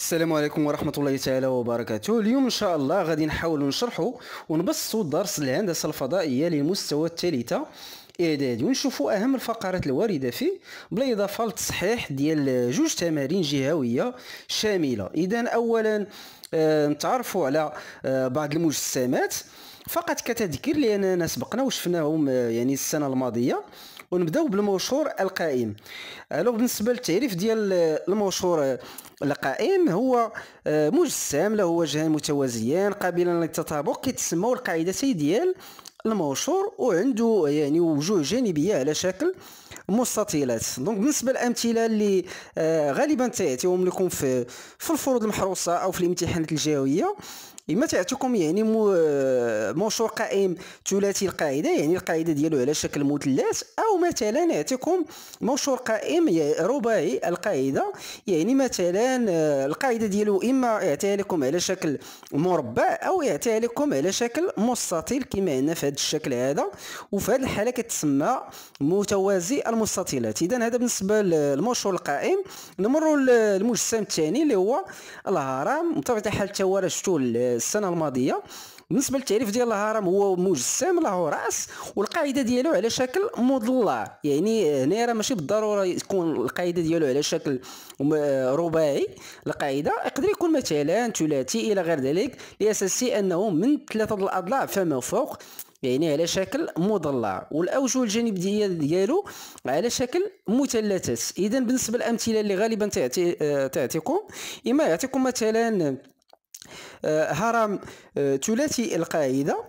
السلام عليكم ورحمه الله تعالى وبركاته اليوم ان شاء الله غادي نحاول نشرحوا ونبسطوا درس الهندسه الفضائيه للمستوى الثالثه اعدادي ونشوفوا اهم الفقرات الوارده فيه بالاضافه للتصحيح ديال جوج تمارين جهويه شامله اذا اولا آه، نتعرفوا على آه، بعض المجسمات فقط كتذكير لاننا سبقنا وشفناهم آه، يعني السنه الماضيه ونبداو بالمنشور القائم الو بالنسبه للتعريف ديال آه، المنشور آه، القائم هو مجسم له وجهان متوازيان قابلا للتطابق كيتسموا القاعدتين ديال المنشور وعنده يعني وجوه جانبيه على شكل مستطيلات دونك بالنسبه للامثله اللي آه غالبا تاتيهم لكم في في الفروض المحروسه او في الامتحانات الجهويه اما تعطيكم يعني مو منشور قائم ثلاثي القاعدة يعني القاعدة ديالو على شكل مثلث أو مثلا نعطيكم منشور قائم رباعي القاعدة يعني مثلا آه، القاعدة ديالو إما يعطيها لكم على شكل مربع أو يعطيها لكم على شكل مستطيل كما عندنا في هذا الشكل هذا وفي هذه الحالة كتسمى متوازي المستطيلات إذا هذا بالنسبة للمنشور القائم نمروا للمجسم الثاني اللي هو الهرم بطبيعة الحال تا هو راه شفتوا السنه الماضيه بالنسبه للتعريف ديال الهرم هو مجسم له راس والقاعده ديالو على شكل مضلع يعني هنا راه ماشي بالضروره تكون القاعده ديالو على شكل رباعي القاعده يقدر يكون مثلا ثلاثي الى غير ذلك لاساسي انه من ثلاثه الاضلاع فما فوق يعني على شكل مضلع والاوجه الجانبيه ديالو على شكل مثلثات اذا بالنسبه للامثله اللي غالبا تعطيكم آه، اما يعطيكم مثلا هرم آه، آه، ثلاثي القاعده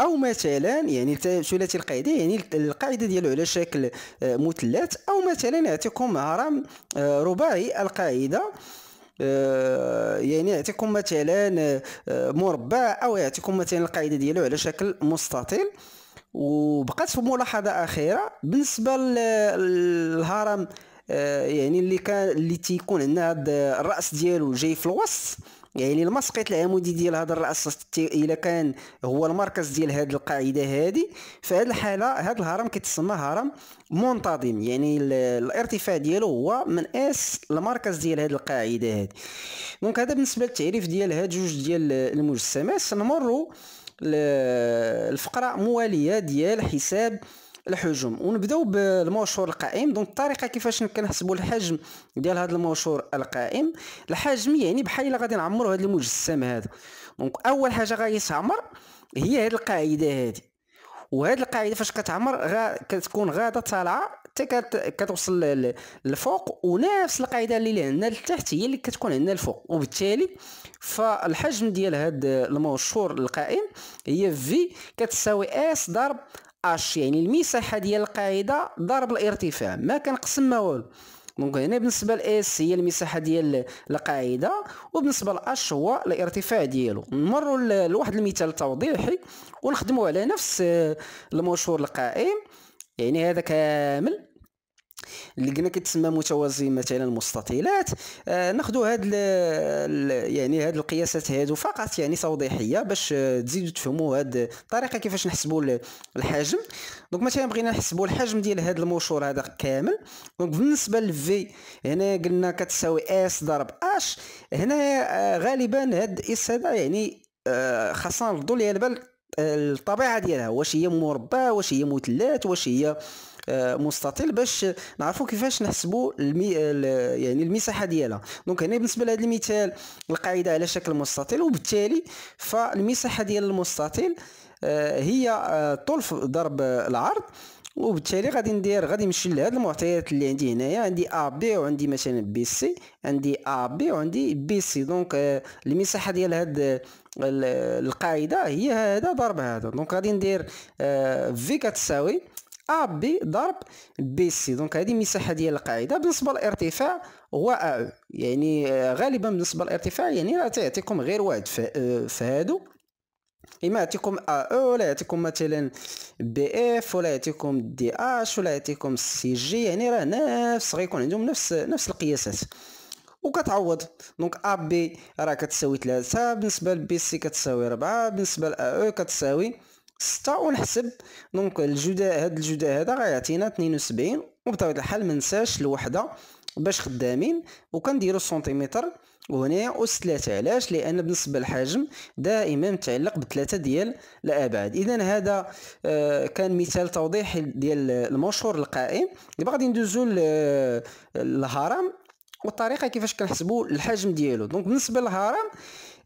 او مثلا يعني ثلاثي القاعده يعني القاعده ديالو على شكل آه، مثلث او مثلا يعطيكم هرم رباعي القاعده يعني يعطيكم مثلا مربع او يعطيكم مثلا القاعده ديالو على شكل مستطيل وبقات ملاحظه اخيره بالنسبه للهرم يعني اللي كان اللي تيكون عندنا الراس ديالو جاي في الوسط يعني المسقط العمودي ديال هذا الرأس الا كان هو المركز ديال هذه القاعده هذه فهاد الحاله هذا الهرم كيتسمى هرم منتظم يعني الارتفاع ديالو هو من اس المركز ديال هذه القاعده هذه دونك هذا بالنسبه للتعريف ديال هاد جوج ديال المجسمات سنمروا الفقره مواليه ديال حساب الحجم ونبداو بالموشور القائم دونك الطريقه كيفاش كنحسبوا الحجم ديال هذا الموشور القائم الحجم يعني بحال الا غادي نعمروا هذا المجسم هذا دونك اول حاجه غيتعمر هي هذه القاعده هذه وهاد القاعده فاش كتعمر غا كتكون غاده طالعه حتى كت... كتوصل للفوق ونفس القاعده اللي لهنا لتحت هي اللي كتكون هنا الفوق وبالتالي فالحجم ديال هاد المنشور القائم هي في كتساوي اس ضرب اش يعني المساحه ديال القاعده ضرب الارتفاع ما كنقسم ما والو دونك هنا بالنسبه لاس هي المساحه ديال القاعده وبالنسبه لاش هو الارتفاع ديالو نمروا لواحد المثال توضيحي ونخدموا على نفس المنشور القائم يعني هذا كامل قلنا كتسمى متوازي مثلا مستطيلات آه، ناخذوا هاد يعني هاد القياسات هادو فقط يعني توضيحيه باش آه، تزيدوا تفهموا هاد الطريقه كيفاش نحسبوا الحجم دونك مثلا بغينا نحسبوا الحجم ديال هاد المشور هذا كامل دونك بالنسبه للفي هنا قلنا كتساوي اس ضرب اش هنا آه، غالبا هاد اس هذا يعني خاصه خاصنا نردوا ليها البال الطبيعه ديالها واش هي مربع واش هي مثلث واش هي مستطيل باش نعرفوا كيفاش نحسبوا المي... يعني المساحه ديالها دونك هنا بالنسبه لهذا المثال القاعده على شكل مستطيل وبالتالي فالمساحه ديال المستطيل آه، هي آه، طول ضرب العرض وبالتالي غادي ندير غادي نمشي لهاد المعطيات اللي عندي هنايا عندي ا بي وعندي مثلا بي سي عندي ا بي وعندي بي سي دونك آه، المساحه ديال هاد القاعده هي هذا ضرب هذا دونك غادي ندير في كتساوي ا بي ضرب بي سي دونك هذه مساحه ديال القاعده بالنسبه للارتفاع هو ا يعني آه، غالبا بالنسبه للارتفاع يعني راه تعطيكم غير واحد آه، فهادو اما يعطيكم ا او ولا يعطيكم مثلا بي اف ولا يعطيكم دي اش ولا يعطيكم سي جي يعني راه نفس غيكون عندهم نفس نفس القياسات وكتعوض دونك ا بي راه كتساوي 3 بالنسبه لبي سي كتساوي 4 بالنسبه ل او كتساوي ستة ونحسب دونك الجداء هاد الجداء هذا غيعطينا 72 وبطبيعة الحال منساش الوحدة باش خدامين وكنديرو سنتيمتر وهنايا أس 3 علاش لأن بالنسبة للحجم دائما متعلق بثلاثة ديال الأبعاد إذا هذا آه، كان مثال توضيحي ديال المنشور القائم دابا غادي ندوزو للهرم آه، والطريقة كيفاش كنحسبو الحجم ديالو دونك بالنسبة للهرم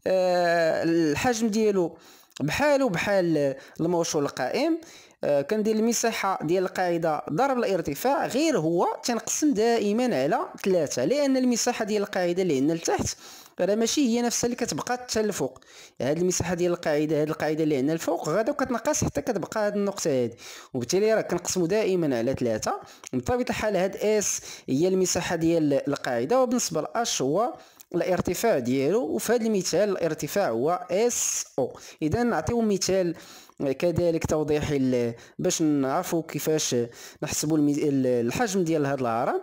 آه، الحجم ديالو بحالو بحال الموشو القائم آه، كندير المساحة ديال القاعدة ضرب الارتفاع غير هو تنقسم دائما على ثلاثة لأن المساحة ديال القاعدة اللي عندنا لتحت راه ماشي هي نفسها اللي كتبقى حتى الفوق هاد المساحه ديال القاعده هاد القاعده اللي عندنا الفوق غادا كتنقص حتى كتبقى هاد النقطه هادي وبالتالي راه كنقسمو دائما على ثلاثة بطبيعه الحال هاد اس هي المساحه ديال القاعده وبالنسبه لاش هو الارتفاع ديالو وفي هذا المثال الارتفاع هو اس او اذا نعطيو مثال كذلك توضيحي باش نعرفوا كيفاش نحسبوا الحجم ديال هذا الهرم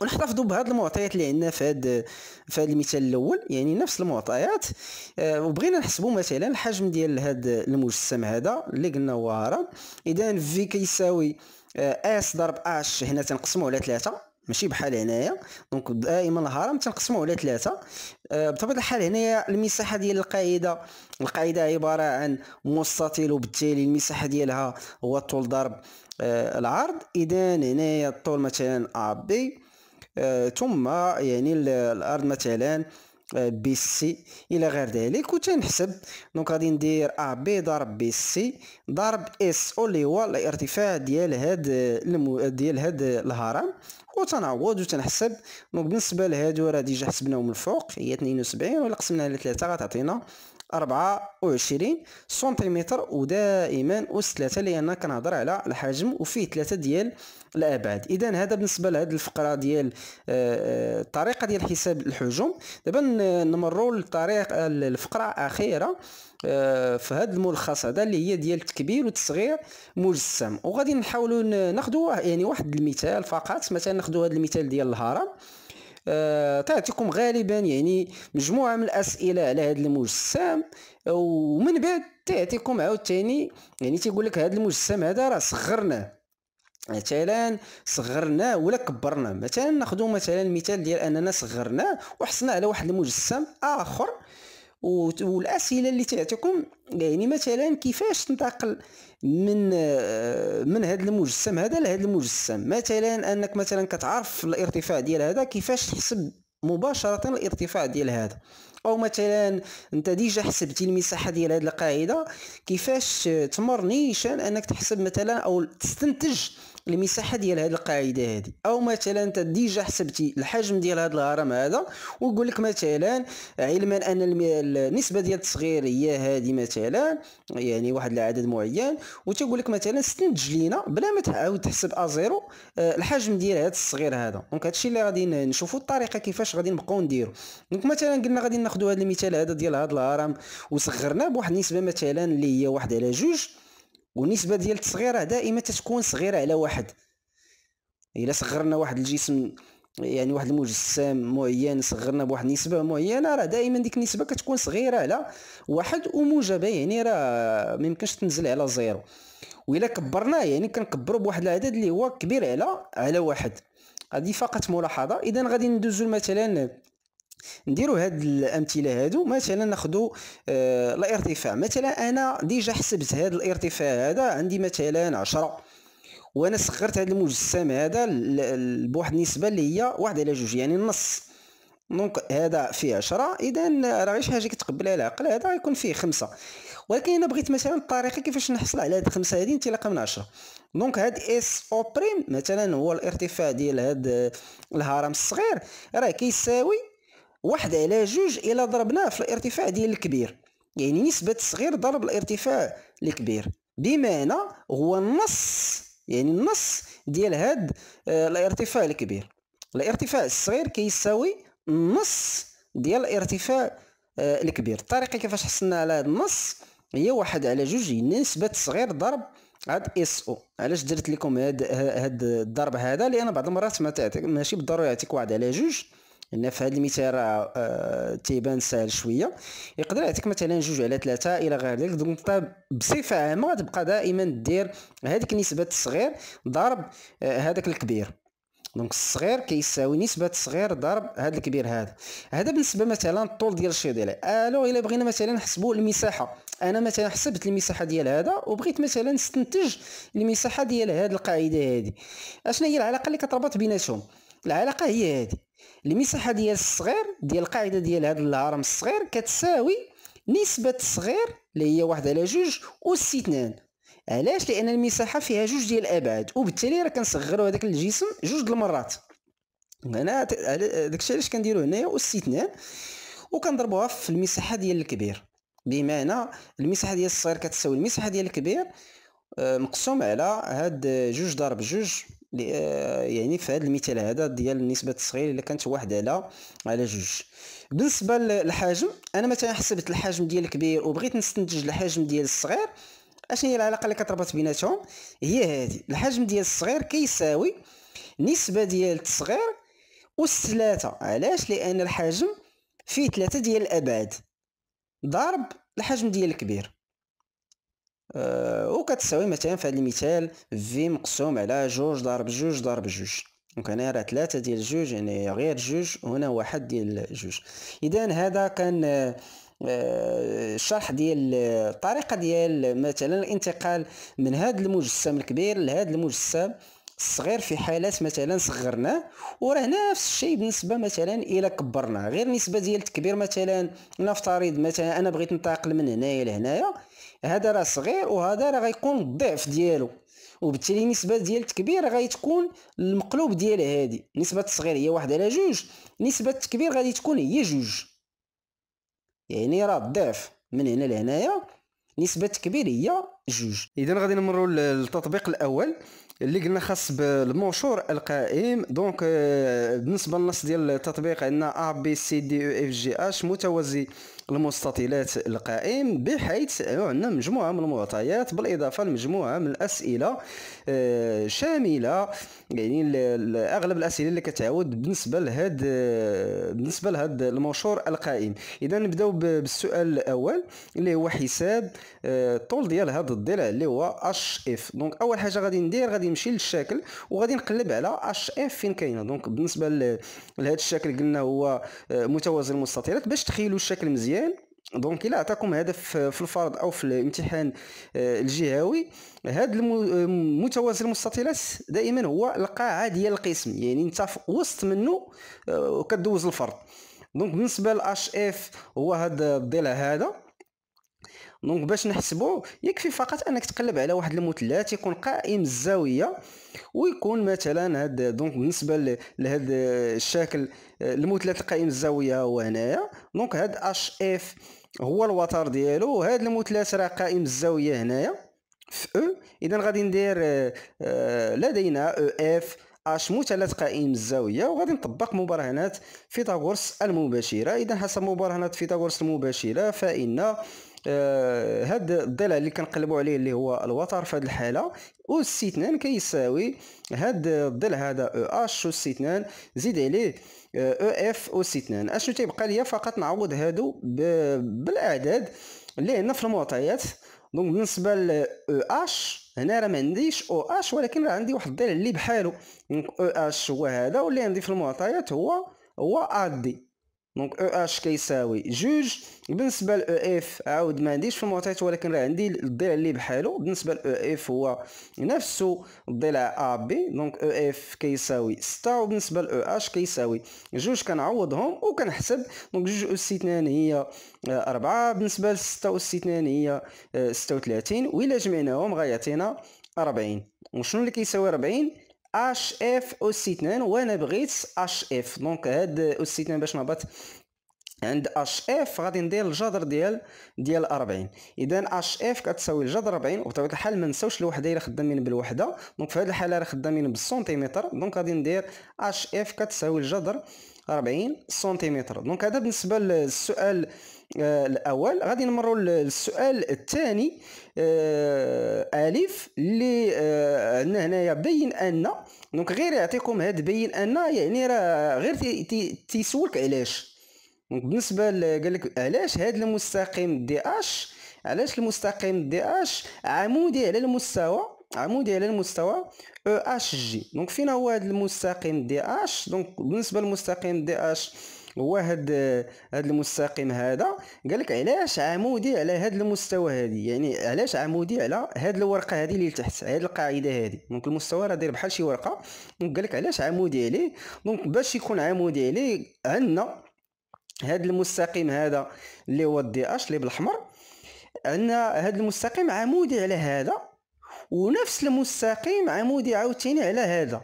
ونحتفظوا بهذه المعطيات اللي عندنا في هذا في هذا المثال الاول يعني نفس المعطيات آه، وبغينا نحسبوا مثلا الحجم ديال هذا المجسم هذا اللي قلنا هو هرم اذا في كيساوي اس آه، ضرب اش هنا تنقسموا على ثلاثة ماشي بحال هنايا دونك دائما الهرم تنقسموه على ثلاثه آه، بطبيعه الحال هنايا المساحه ديال القاعده القاعده عباره عن مستطيل وبالتالي المساحه ديالها هو الطول ضرب آه، العرض اذا هنايا الطول مثلا ا آه، بي ثم يعني الارض مثلا بي آه، سي الى غير ذلك وتنحسب دونك غادي ندير ا بي ضرب بي سي ضرب اس او اللي هو الارتفاع ديال هاد المو... ديال هاد الهرم وتنعوض وتنحسب دونك بالنسبه لهادو راه ديجا حسبناهم من الفوق هي 72 ولا قسمناها على 3 غتعطينا 24 سنتيمتر ودائما أس 3 لأن كنهضر على الحجم وفيه 3 ديال الأبعاد إذا هذا بالنسبة لهذه الفقرة ديال الطريقة آه، آه، ديال حساب الحجم دابا نمروا للطريقة الفقرة الأخيرة آه، في هذا الملخص هذا اللي هي ديال التكبير وتصغير مجسم وغادي نحاولوا ناخذوا يعني واحد المثال فقط مثلا ناخذوا هذا المثال ديال الهرم آه، تعطيكم غالبا يعني مجموعه من الاسئله على هذا المجسم ومن بعد تعطيكم عاوتاني يعني تيقول لك هذا المجسم هذا راه صغرناه مثلا صغرناه ولا كبرناه مثلا ناخذ مثلا مثال ديال اننا صغرناه وحصلنا على واحد المجسم اخر والاسئله اللي تعطيكم يعني مثلا كيفاش تنتقل من آه، من هذا المجسم هذا لهذا المجسم مثلا انك مثلا كتعرف الارتفاع ديال هذا كيفاش تحسب مباشره الارتفاع ديال هذا او مثلا انت ديجا حسبتي المساحه ديال هذه القاعده كيفاش تمر انك تحسب مثلا او تستنتج المساحه ديال هذه القاعده هذه او مثلا انت ديجا حسبتي الحجم ديال هذا الهرم هذا ويقول لك مثلا علما ان النسبه ديال التصغير هي هذه مثلا يعني واحد العدد معين وتقول لك مثلا استنتج لينا بلا ما تعاود تحسب ا زيرو آه، الحجم ديال هذا الصغير هذا دونك هادشي اللي غادي نشوفوا الطريقه كيفاش غادي نبقاو نديرو دونك مثلا قلنا غادي ناخذوا هذا المثال هذا ديال هذا الهرم وصغرناه بواحد النسبه مثلا اللي هي واحد على جوج والنسبه ديال التصغيره دائما تتكون صغيره على واحد الا صغرنا واحد الجسم يعني واحد المجسم معين صغرنا بواحد النسبه معينه راه دائما ديك النسبه كتكون صغيره على واحد وموجبه يعني راه ميمكنش تنزل على زيرو وإلا كبرناه يعني كنكبرو بواحد العدد اللي هو كبير على على واحد هذه فقط ملاحظه اذا غادي ندوزو مثلا نديرو هاد الامثله هادو مثلا ناخذوا آه الارتفاع مثلا انا ديجا حسبت هاد الارتفاع هذا عندي مثلا 10 وانا صغرت هاد المجسم هذا بواحد النسبه اللي هي واحد على جوج يعني النص دونك هذا فيه 10 اذا راه غير شي حاجه كتقبلها العقل هذا غيكون فيه خمسة ولكن انا بغيت مثلا الطريقه كيفاش نحصل على هاد 5 هادي انطلاقا من 10 دونك هاد اس او بريم مثلا هو الارتفاع ديال هاد آه، الهرم الصغير راه كيساوي واحد على جوج الى ضربناه في الارتفاع ديال الكبير يعني نسبة الصغير ضرب الارتفاع الكبير بمعنى هو النص يعني النص ديال هاد آه، الارتفاع الكبير الارتفاع الصغير كيساوي النص ديال الارتفاع آه، الكبير الطريقة كيفاش حصلنا على هاد النص هي واحد على جوج يعني نسبة الصغير ضرب عاد اس او علاش درت لكم هاد هاد الضرب هذا لان بعض المرات ما تعطيك ماشي بالضروره يعطيك واحد على جوج لان في هذا المثال راه تيبان ساهل شويه يقدر يعطيك مثلا جوج على ثلاثه الى غير ذلك دونك انت بصفه عامه غتبقى دائما دير هذيك نسبه الصغير ضرب هذاك آه، الكبير دونك الصغير كيساوي نسبه الصغير ضرب هذا الكبير هذا هذا بالنسبه مثلا الطول ديال الشي ديالي الو الا بغينا مثلا نحسبوا المساحه انا مثلا حسبت المساحه ديال هذا وبغيت مثلا نستنتج المساحه ديال هذه القاعده هذه أشناهي هي العلاقه اللي كتربط بيناتهم العلاقه هي هذه المساحه ديال الصغير ديال القاعده ديال هذا الهرم الصغير كتساوي نسبه الصغير اللي هي واحد على جوج اثنان علاش لان المساحه فيها جوج ديال الابعاد وبالتالي راه كنصغروا هذاك الجسم جوج المرات هنا داكشي علاش كنديروا هنايا اثنان وكنضربوها في المساحه ديال الكبير بمعنى المساحه ديال الصغير كتساوي المساحه ديال الكبير آه، مقسوم على هاد جوج ضرب جوج آه، يعني في هذا المثال هذا ديال نسبه التصغير الا كانت واحد على على جوج بالنسبه للحجم انا مثلا حسبت الحجم ديال الكبير وبغيت نستنتج الحجم ديال الصغير اشنو هي العلاقه اللي كتربط بيناتهم هي هذه الحجم ديال الصغير كيساوي نسبه ديال الصغير أس ثلاثة علاش لأن الحجم فيه ثلاثة ديال الأبعاد ضرب الحجم ديال الكبير أه وكتساوي مثلا في هذا المثال في مقسوم على جوج ضرب جوج ضرب جوج دونك هنا راه ثلاثة ديال جوج يعني غير جوج وهنا واحد ديال جوج اذا هذا كان الشرح آه، آه، ديال الطريقه آه، ديال مثلا الانتقال من هذا المجسم الكبير لهذا المجسم الصغير في حالات مثلا صغرناه وراه نفس الشيء بالنسبه مثلا الى كبرناه غير نسبة ديال التكبير مثلا نفترض مثلا انا بغيت ننتقل من هنايا لهنايا هذا راه صغير وهذا راه غيكون الضعف ديالو وبالتالي النسبه ديال التكبير تكون المقلوب ديال هادي نسبه الصغير هي واحد على جوج نسبه التكبير غادي تكون هي جوج يعني راه الضعف من هنا لهنايا نسبه التكبير هي جوج اذا غادي نمروا للتطبيق الاول اللي قلنا خاص بالمنشور القائم دونك آه، بالنسبه للنص ديال التطبيق عندنا ا بي سي دي اف جي اش متوازي المستطيلات القائم بحيث عندنا مجموعه من المعطيات بالاضافه لمجموعه من الاسئله آه، شامله يعني اغلب الاسئله اللي كتعاود بالنسبه لهاد آه، بالنسبه لهاد المنشور القائم اذا نبداو بالسؤال الاول اللي هو حساب الطول ديال هذا الضلع اللي هو اش اف دونك اول حاجه غادي ندير غادي غادي نمشي للشكل وغادي نقلب على اش اف فين كاينه دونك بالنسبه لهذا الشكل قلنا هو آه، متوازي المستطيلات باش تخيلوا الشكل مزيان دونك الا عطاكم هدف آه، في الفرض او في الامتحان آه، الجهوي هاد المتوازي المستطيلات دائما هو القاعه ديال القسم يعني انت في وسط منه كدوز الفرض دونك بالنسبه لاش اف هو هذا الضلع هذا دونك باش نحسبو يكفي فقط انك تقلب على واحد المثلث يكون قائم الزاويه ويكون مثلا هاد دونك بالنسبه لهاد الشكل المثلث القائم الزاويه هو هنايا دونك هاد اش اف هو الوتر ديالو هاد المثلث راه قائم الزاويه هنايا في او e، اذا غادي ندير آه، لدينا او اف اش مثلث قائم الزاويه وغادي نطبق مبرهنات فيثاغورس المباشره اذا حسب مبرهنات فيثاغورس المباشره فان هذا آه، الضلع اللي كنقلبوا عليه اللي هو الوتر في هذه الحاله 2 كيساوي هذا الضلع هذا او اش 2 زيد عليه او آه، اف 2 اشنو تيبقى ليا فقط نعوض هادو بالاعداد اللي عندنا في المعطيات دونك بالنسبه ل او اش هنا راه ما عنديش او اش ولكن راه عندي واحد الضلع اللي بحالو دونك او اش هو هذا واللي عندي في المعطيات هو هو ادي دونك او اش كيساوي جوج بالنسبه ل او e اف عاود ما عنديش في المعطيات ولكن راه عندي الضلع اللي بحالو بالنسبه ل او e اف هو نفسه الضلع ا بي دونك او اف كيساوي 6 وبالنسبه ل او اش كيساوي جوج كنعوضهم وكنحسب دونك جوج اس 2 هي 4 آه، بالنسبه ل 6 اس 2 هي 36 و الا جمعناهم غيعطينا 40 وشنو اللي كيساوي 40 اش اف او سي 2 وانا بغيت اش اف دونك هاد او سي 2 باش نهبط عند اش اف غادي ندير الجذر ديال ديال 40 اذا اش اف كتساوي الجذر 40 وبطبيعه الحال ما نساوش الوحده الا خدامين بالوحده دونك في هذه الحاله راه خدامين بالسنتيمتر دونك غادي ندير اش اف كتساوي الجذر 40 سنتيمتر دونك هذا بالنسبه للسؤال آه، الاول غادي نمروا للسؤال الثاني آه، الف اللي آه، عندنا هنايا بين ان دونك غير يعطيكم هاد بين ان يعني راه غير تيسولك علاش دونك بالنسبه قال لك علاش هاد المستقيم دي اش علاش المستقيم دي اش عمودي على المستوى عمودي على المستوى او اش جي دونك فين هو هذا المستقيم دي اش دونك بالنسبه للمستقيم دي اش هو هاد هاد المستقيم هذا قال لك علاش عمودي على هاد المستوى هادي يعني علاش عمودي على هاد الورقه هادي اللي لتحت هاد القاعده هادي دونك المستوى راه داير بحال شي ورقه دونك قال لك علاش عمودي عليه دونك باش يكون عمودي عليه عندنا هاد المستقيم هذا اللي هو الدي اش اللي بالاحمر عندنا هاد المستقيم عمودي على هذا ونفس المستقيم عمودي عاوتاني على هذا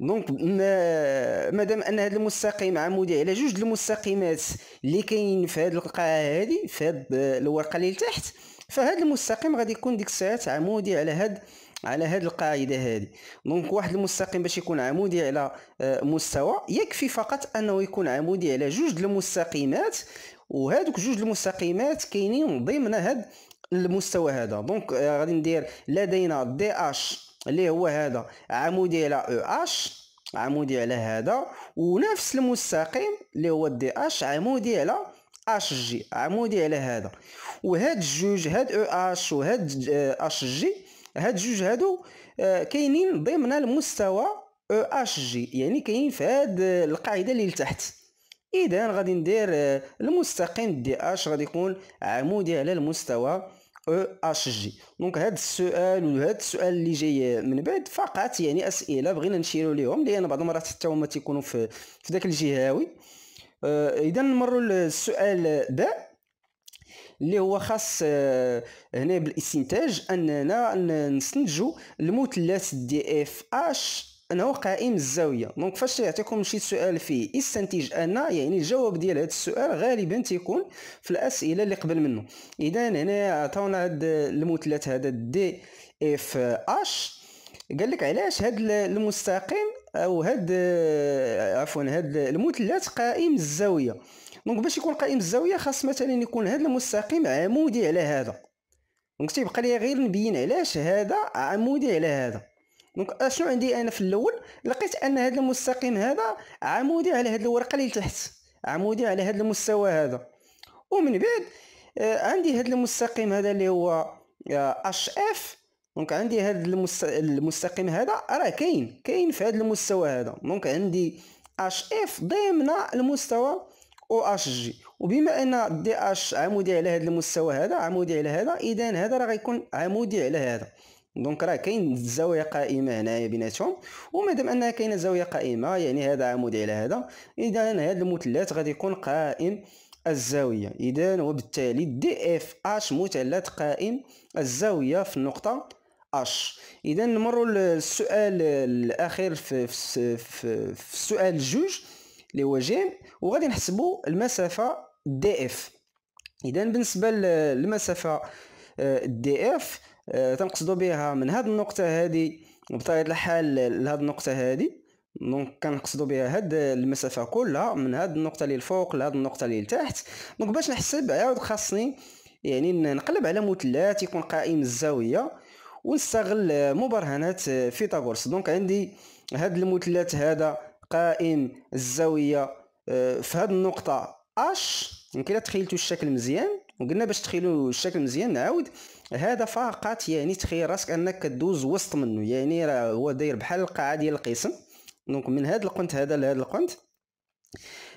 دونك ما مادام ان هذا المستقيم عمودي على جوج المستقيمات اللي كاين في هذه القاعه هذه في هذه الورقه اللي لتحت فهذا المستقيم غادي يكون ديك الساعات عمودي على هاد على هاد القاعده هذه دونك واحد المستقيم باش يكون عمودي على آه، مستوى يكفي فقط انه يكون عمودي على جوج المستقيمات وهذوك جوج المستقيمات كاينين ضمن هذا المستوى هذا دونك آه، غادي ندير لدينا دي اش اللي هو هذا عمودي على او اش عمودي على هذا ونفس المستقيم اللي هو دي اش عمودي على اش جي عمودي على هذا وهاد الجوج هاد او اش وهاد اش جي هاد الجوج هادو آه، كاينين ضمن المستوى او اش جي يعني كاينين في هاد القاعده اللي لتحت اذا غادي ندير آه، المستقيم دي اش غادي يكون عمودي على المستوى اش جي دونك هذا السؤال وهذا السؤال اللي جاي من بعد فقط يعني اسئله بغينا نشيروا لهم لان بعض المرات حتى هما تيكونوا في في ذاك الجهاوي أه اذا نمروا للسؤال باء اللي هو خاص أه هنا بالاستنتاج اننا نستنتجوا المثلث دي اف اش انه قائم الزاويه دونك فاش يعطيكم شي سؤال فيه استنتج ان يعني الجواب ديال هذا السؤال غالبا تيكون في الاسئله اللي قبل منه اذا هنا عطاونا هاد المثلث هذا دي اف اش قال لك علاش هاد المستقيم او هاد عفوا هاد المثلث قائم الزاويه دونك باش يكون قائم الزاويه خاص مثلا يكون هاد المستقيم عمودي على هذا دونك تيبقى لي غير نبين علاش هذا عمودي على هذا دونك اشنو أه، عندي انا في الاول لقيت ان هذا المستقيم هذا عمودي على هذه الورقه اللي تحت عمودي على هذا المستوى هذا ومن بعد أه، عندي هذا المستقيم هذا اللي هو اش أه، اف دونك عندي هذا المستقيم هذا راه كاين كاين في هذا المستوى هذا دونك عندي اش اف ضمن المستوى او اش جي وبما ان دي اش عمودي على هذا المستوى هذا عمودي على هذا اذا هذا راه غيكون عمودي على هذا دونك راه كاين زاويه قائمه هنايا بيناتهم ومادام انها كاينه زاويه قائمه يعني هذا عمود على هذا اذا هذا المثلث غادي يكون قائم الزاويه اذا وبالتالي دي اف اش مثلث قائم الزاويه في النقطه اش اذا نمروا للسؤال الاخير في, في, في, السؤال جوج اللي هو جيم وغادي نحسبوا المسافه دي اف اذا بالنسبه للمسافه دي آه، اف آه، تنقصدوا بها من هذه النقطه هذه بطبيعه الحال لهذه النقطه هذه دونك كنقصدوا بها هاد المسافه كلها من هاد النقطه اللي الفوق لهاد النقطه اللي لتحت دونك باش نحسب عاود خاصني يعني نقلب على مثلث يكون قائم الزاويه ونستغل مبرهنات فيثاغورس دونك عندي هاد المثلث هذا قائم الزاويه آه، في هاد النقطه اش دونك الا تخيلتوا الشكل مزيان وقلنا باش تخيلوا الشكل مزيان نعاود هذا فقط يعني تخيل راسك انك كدوز وسط منه يعني راه هو داير بحال القاعه ديال القسم دونك من هذا القنت هذا لهذا القنت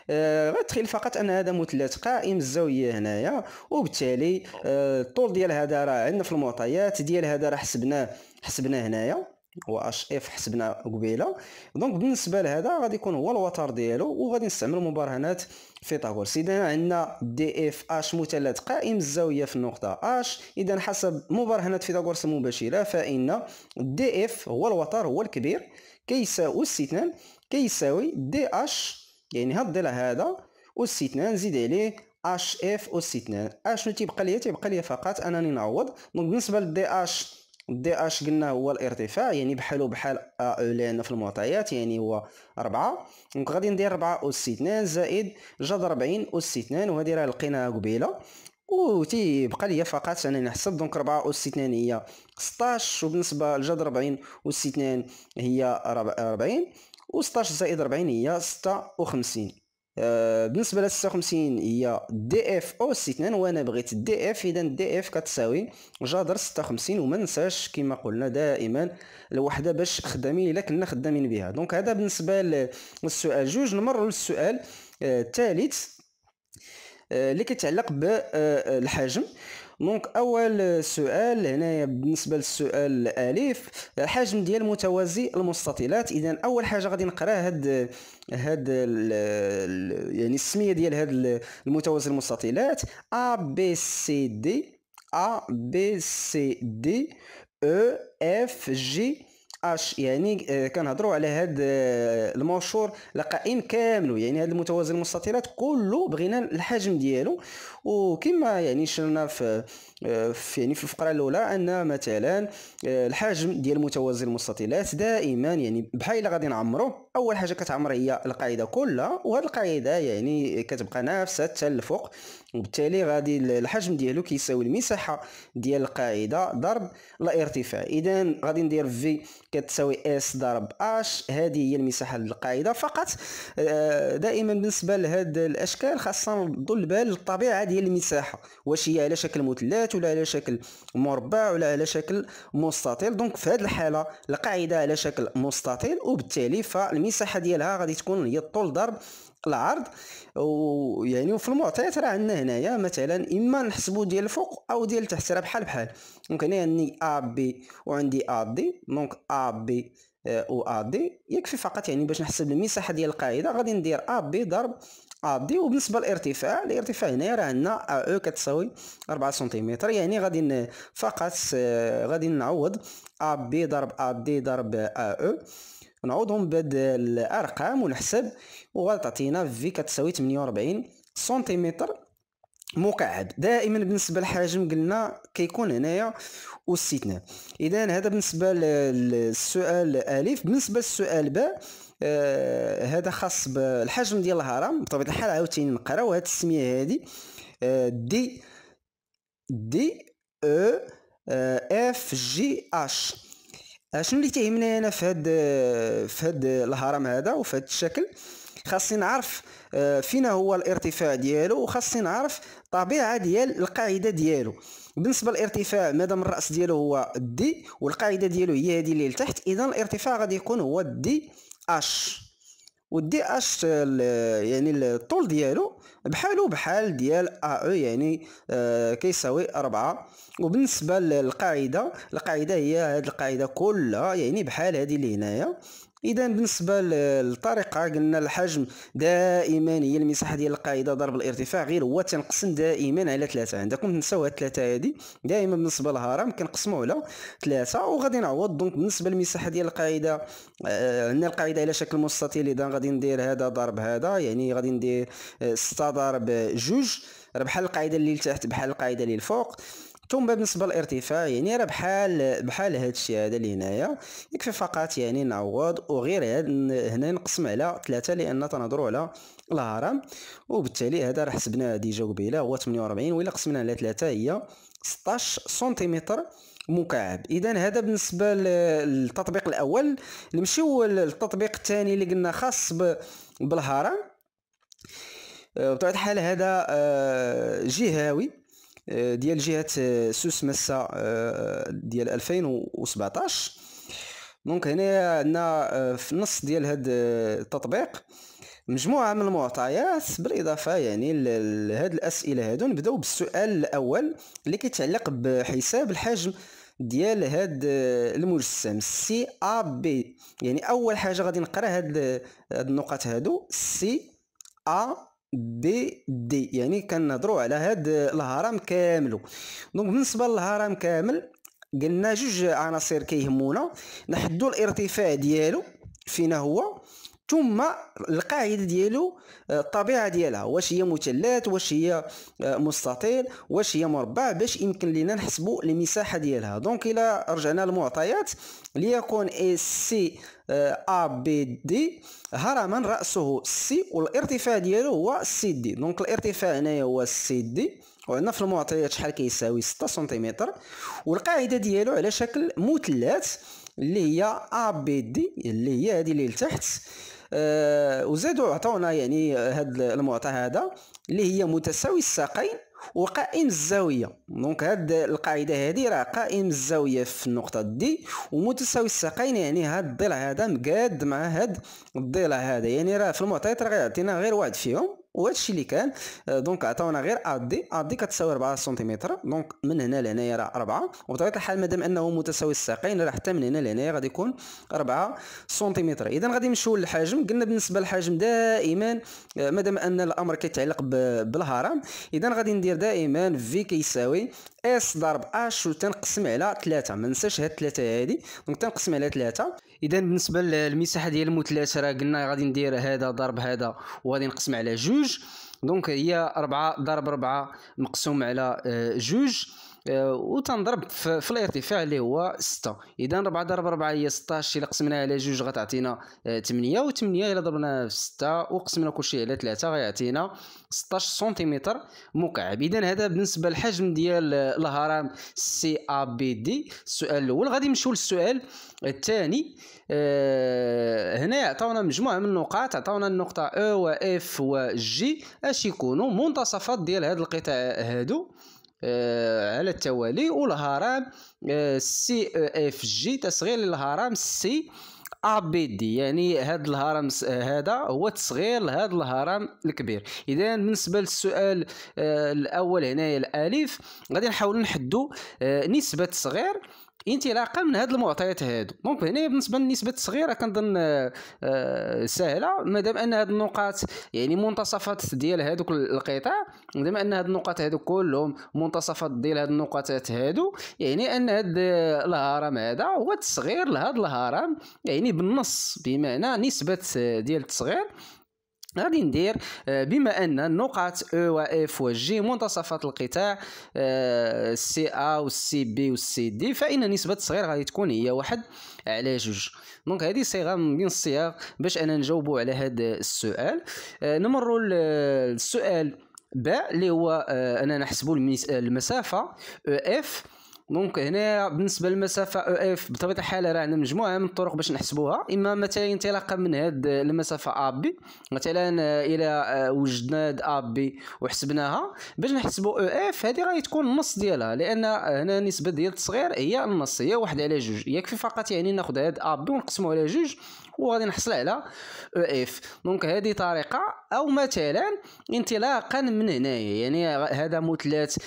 آه تخيل فقط ان هذا مثلث قائم الزاويه هنايا وبالتالي آه الطول ديال هذا راه عندنا في المعطيات ديال هذا راه حسبناه حسبناه هنايا و اش اف حسبنا قبيله دونك بالنسبه لهذا غادي يكون هو الوتر ديالو وغادي نستعمل مبرهنات فيثاغورس اذا عندنا دي اف اش مثلث قائم الزاويه في النقطه اش اذا حسب مبرهنه فيثاغورس المباشره فان دي اف هو الوتر هو الكبير كيساوي اس 2 كيساوي دي اش يعني هاد الضلع هذا اس 2 زيد عليه اش اف اس 2 اشنو تيبقى ليا تيبقى ليا فقط انني نعوض دونك بالنسبه لدي اش دي اش قلنا هو الارتفاع يعني بحالو بحال ا او لان في المعطيات يعني هو 4 دونك غادي ندير 4 اس 2 زائد جذر 40 اس 2 وهذه راه لقيناها قبيله و تيبقى ليا فقط انا نحسب دونك 4 اس 2 هي 16 وبالنسبه لجذر 40 اس 2 هي 40 و 16 زائد 40 هي 56 آه، بالنسبه ل 56 هي دي اف اوس 2 وانا بغيت دي اف اذا دي اف كتساوي جذر 56 وما ننساش كما قلنا دائما الوحده باش خدامين الا كنا خدامين بها دونك هذا بالنسبه للسؤال جوج نمروا للسؤال آه، الثالث آه، اللي كيتعلق بالحجم دونك اول سؤال هنايا بالنسبه للسؤال الالف الحجم ديال متوازي المستطيلات اذا اول حاجه غادي نقرا هاد هاد يعني السميه ديال هاد المتوازي المستطيلات ا بي سي دي ا بي سي دي او اف جي اش يعني آه، كنهضروا على هاد آه، المنشور لقائم كامل يعني هاد المتوازي المستطيلات كله بغينا الحجم ديالو وكما يعني شرنا في آه، يعني في الفقره الاولى ان مثلا الحجم ديال المتوازي المستطيلات دائما يعني بحال الا غادي نعمرو اول حاجه كتعمر هي القاعده كلها وهاد القاعده يعني كتبقى نافسه حتى للفوق وبالتالي غادي الحجم ديالو كيساوي المساحه ديال القاعده ضرب الارتفاع اذا غادي ندير في كتساوي اس ضرب اش هذه هي المساحه للقاعده فقط آه، دائما بالنسبه لهاد الاشكال خاصنا نردوا البال للطبيعه ديال المساحه واش هي على شكل مثلث ولا على شكل مربع ولا على شكل مستطيل دونك في هذه الحاله القاعده على شكل مستطيل وبالتالي فالمساحه ديالها غادي تكون هي الطول ضرب العرض ويعني وفي المعطيات راه عندنا هنايا مثلا اما نحسبو ديال الفوق او ديال تحت راه بحال بحال دونك هنا عندي ا بي وعندي ا دي دونك ا بي و ا دي يكفي فقط يعني باش نحسب المساحه ديال القاعده غادي ندير ا بي ضرب ا دي وبالنسبه للارتفاع الارتفاع هنا راه عندنا ا او e كتساوي 4 سنتيمتر يعني غادي فقط آه، غادي نعوض ا بي ضرب ا دي ضرب ا او e. نعوضهم بهاد الارقام والحساب وغتعطينا في كتساوي 48 سنتيمتر مكعب دائما بالنسبه للحجم قلنا كيكون هنايا واستثناء اذا هذا بالنسبه للسؤال الف بالنسبه للسؤال باء آه هذا خاص بالحجم ديال الهرم بطبيعه الحال عاوتاني نقراو هاد التسميه هادي آه دي دي او اف جي اش شنو اللي تيهمني انا في هاد في هاد الهرم هذا وفي هاد الشكل خاصني نعرف آه، فينا هو الارتفاع ديالو وخاصني نعرف الطبيعه ديال القاعده ديالو بالنسبه للارتفاع مادام الراس ديالو هو دي والقاعده ديالو هي هذه اللي لتحت اذا الارتفاع غادي يكون هو دي اش ودي اش يعني الطول ديالو بحالو بحال ديال ا او e يعني آه كيساوي أربعة وبالنسبة للقاعدة القاعدة هي هذه القاعدة كلها يعني بحال هذه اللي هنايا اذا بالنسبه للطريقه قلنا الحجم دائما هي المساحه ديال القاعده ضرب الارتفاع غير هو تنقسم دائما على ثلاثه عندكم تنساو هاد ثلاثه هادي دائما بالنسبه للهرم كنقسمو على ثلاثه وغادي نعوض دونك بالنسبه للمساحه ديال القاعده آه، عندنا القاعده على شكل مستطيل اذا غادي ندير هذا ضرب هذا يعني غادي ندير 6 آه، ضرب جوج بحال القاعده اللي لتحت بحال القاعده اللي الفوق ثم بالنسبه للارتفاع يعني راه بحال بحال هذا الشيء هذا اللي هنايا يكفي فقط يعني نعوض وغير هنا نقسم على ثلاثة لان تنهضروا على الهرم وبالتالي هذا راه حسبناه ديجا قبيله هو 48 الا قسمنا على ثلاثة هي 16 سنتيمتر مكعب اذا هذا بالنسبه للتطبيق الاول نمشيو للتطبيق الثاني اللي قلنا خاص بالهرم آه، بطبيعه الحال هذا آه، جهوي آه، ديال جهه آه، سوس مسا آه، ديال 2017 دونك هنا عندنا في النص ديال هاد التطبيق مجموعه من المعطيات بالاضافه يعني لهاد الاسئله هادو نبداو بالسؤال الاول اللي كيتعلق بحساب الحجم ديال هاد المجسم سي ا بي يعني اول حاجه غادي نقرا هاد النقط هادو سي ا بي دي يعني كنهضروا على هاد الهرم كامل دونك بالنسبه للهرم كامل قلنا جوج عناصر كيهمونا نحدوا الارتفاع ديالو فينا هو ثم القاعده ديالو آه، الطبيعه ديالها واش هي مثلث واش هي آه، مستطيل واش هي مربع باش يمكن لينا نحسبوا المساحه ديالها دونك الى رجعنا للمعطيات ليكون اي سي ا بي دي هرما راسه سي والارتفاع ديالو هو سي دي دونك الارتفاع هنايا هو سي دي وعندنا في المعطيات شحال كيساوي 6 سنتيمتر والقاعده ديالو على شكل مثلث اللي هي ا بي دي اللي هي هذه اللي لتحت آه، وزادوا عطاونا يعني هذا المعطى هذا اللي هي متساوي الساقين وقائم الزاويه دونك هاد القاعده هذه راه قائم الزاويه في النقطه دي ومتساوي الساقين يعني هاد الضلع هذا مقاد مع هاد الضلع هذا يعني راه في المعطيات راه غيعطينا غير واحد فيهم وهذا الشيء اللي كان آه، دونك عطاونا غير ادي ادي كتساوي 4 سنتيمتر دونك من هنا لهنايا راه 4 وبطبيعه الحال مادام انه متساوي الساقين راه حتى من هنا لهنايا غادي يكون 4 سنتيمتر اذا غادي نمشيو للحجم قلنا بالنسبه للحجم دائما آه، مادام ان الامر كيتعلق بالهرم اذا غادي ندير دائما في كيساوي اس ضرب اش وتنقسم على 3 ما ننساش هاد 3 هادي دونك تنقسم على 3 اذا بالنسبه للمساحه ديال المثلث راه قلنا غادي ندير هذا ضرب هذا وغادي نقسم على جوج دونك هي 4 ضرب 4 مقسوم على آه، جوج آه، وتنضرب في الارتفاع اللي هو 6 اذا 4 ضرب 4 هي 16 الا قسمناها على جوج غتعطينا 8 آه، و8 الا ضربناها في 6 وقسمنا كلشي على 3 غيعطينا 16 سنتيمتر مكعب اذا هذا بالنسبه للحجم ديال الهرم سي ا بي دي السؤال الاول غادي نمشيو للسؤال الثاني أه هنا عطاونا مجموعه من النقاط عطاونا النقطه او واف وجي اش يكونوا منتصفات ديال هذا القطاع هادو آه، على التوالي والهرم سي اف جي تصغير للهرم سي ا بي دي يعني هذا الهرم هذا هو تصغير لهذا الهرم الكبير اذا بالنسبه للسؤال آه، الاول هنايا الالف غادي نحاولوا نحدوا آه، نسبه تصغير انطلاقا من هاد المعطيات هادو دونك هنا بالنسبه للنسبه الصغيره كنظن آه، آه، سهله مادام ان هاد النقاط يعني منتصفات ديال هادوك القطاع مادام ان هاد النقاط هادو كلهم منتصفات ديال هاد النقاط هادو يعني ان هاد آه، الهرم هذا هو تصغير لهذا الهرم يعني بالنص بمعنى نسبه ديال التصغير غادي ندير آه، بما ان النقاط او و اف و جي منتصفات القطاع سي ا سي بي سي دي فان نسبه التصغير غادي تكون هي واحد على جوج دونك هذه صيغه من الصيغ باش انا نجاوبوا على هذا السؤال آه، نمروا للسؤال باء اللي هو اننا آه، نحسبوا المسافه او e اف دونك هنا بالنسبه للمسافه او اف بطبيعه الحال راه عندنا مجموعه من الطرق باش نحسبوها اما مثلا انطلاقا من هاد المسافه ا بي مثلا الى وجدنا هاد ا بي وحسبناها باش نحسبوا او اف هذه غادي تكون النص ديالها لان هنا النسبه ديال التصغير هي النص هي واحد على جوج يكفي فقط يعني ناخذ هاد ا بي ونقسمو على جوج وغادي نحصل على او اف دونك هذه طريقه او مثلا انطلاقا من هنايا يعني هذا مثلث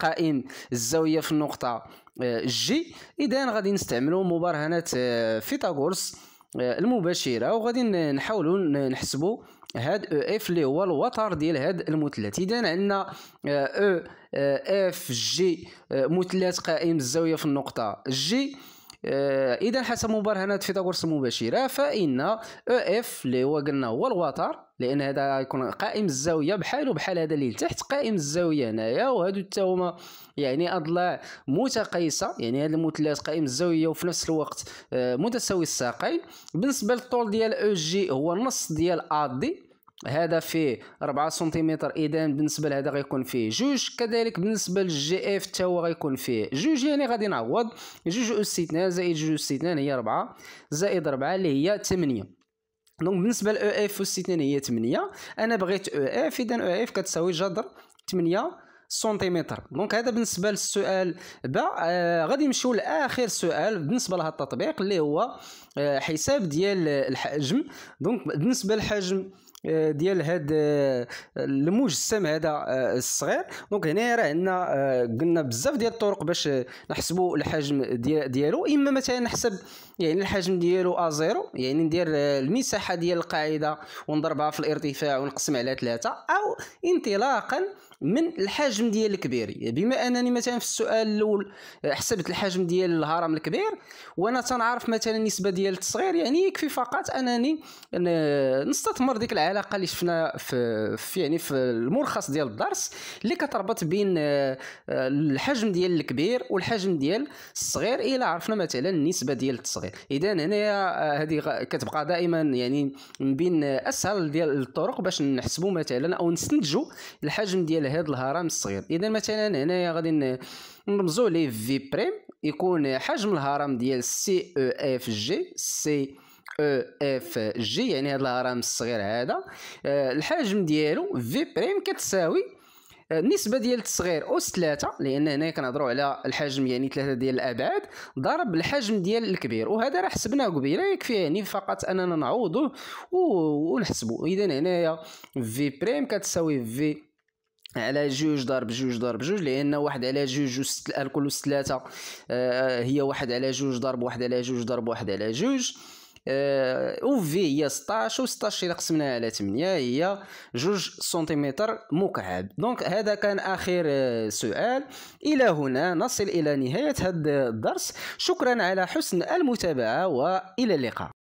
قائم الزاويه في النقطه آه، جي اذا غادي نستعملوا مبرهنات آه، فيثاغورس آه، المباشره وغادي نحاولوا نحسبوا هاد او e اف اللي هو الوتر ديال هاد المثلث اذا عندنا او اف جي مثلث قائم الزاويه في النقطه جي آه، اذا حسب مبرهنات فيثاغورس المباشره فان او اف اللي هو قلنا هو الوتر لان هذا يكون قائم الزاويه بحاله بحال هذا اللي لتحت قائم الزاويه هنايا وهادو حتى هما يعني اضلاع متقايسه يعني هذا المثلث قائم الزاويه وفي نفس الوقت آه، متساوي الساقين بالنسبه للطول ديال او جي هو نص ديال ا دي هذا فيه 4 سنتيمتر اذا بالنسبه لهذا غيكون فيه جوج كذلك بالنسبه للجي اف حتى هو غيكون فيه جوج يعني غادي نعوض جوج اس 2 زائد جوج اس 2 هي 4 زائد 4 اللي هي 8 دونك بالنسبه لاو اف اس 2 هي 8 انا بغيت او اف اذا او اف كتساوي جذر 8 سنتيمتر دونك هذا بالنسبه للسؤال ده آه غادي نمشيو لاخر سؤال بالنسبه لهذا التطبيق اللي هو آه حساب ديال الحجم دونك بالنسبه للحجم آه، ديال هاد آه، المجسم هذا آه، الصغير دونك هنا راه عندنا قلنا بزاف ديال الطرق باش نحسبوا الحجم ديالو اما مثلا نحسب يعني الحجم ديالو ا زيرو يعني ندير المساحه ديال القاعده ونضربها في الارتفاع ونقسم على ثلاثة او انطلاقا من الحجم ديال الكبير بما انني مثلا في السؤال الاول حسبت الحجم ديال الهرم الكبير وانا تنعرف مثلا النسبه ديال التصغير يعني يكفي فقط انني نستثمر ديك العلاقه اللي شفنا في, في يعني في الملخص ديال الدرس اللي كتربط بين آه، الحجم ديال الكبير والحجم ديال الصغير الا عرفنا مثلا النسبه ديال التصغير اذا هنايا آه، هذه كتبقى دائما يعني من بين اسهل ديال الطرق باش نحسبوا مثلا او نستنتجوا الحجم ديال هاد الهرم الصغير اذا مثلا هنايا غادي نرمزو لي في بريم يكون حجم الهرم ديال سي او اف جي سي او اف جي يعني هذا الهرم الصغير هذا آه، الحجم ديالو في بريم كتساوي النسبه آه، ديال التصغير اس 3 لان هنا كنهضروا على الحجم يعني 3 ديال الابعاد ضرب الحجم ديال الكبير وهذا راه حسبناه قبيله يكفي يعني فقط اننا نعوضوه ونحسبه اذا هنايا في بريم كتساوي في على جوج ضرب جوج ضرب جوج لان واحد على جوج الكل وست ثلاثه آه، هي واحد على جوج ضرب واحد على جوج ضرب واحد على جوج او آه، في هي 16 و 16 الا قسمناها على 8 هي جوج سنتيمتر مكعب دونك هذا كان اخر آه، سؤال الى هنا نصل الى نهايه هذا الدرس شكرا على حسن المتابعه والى اللقاء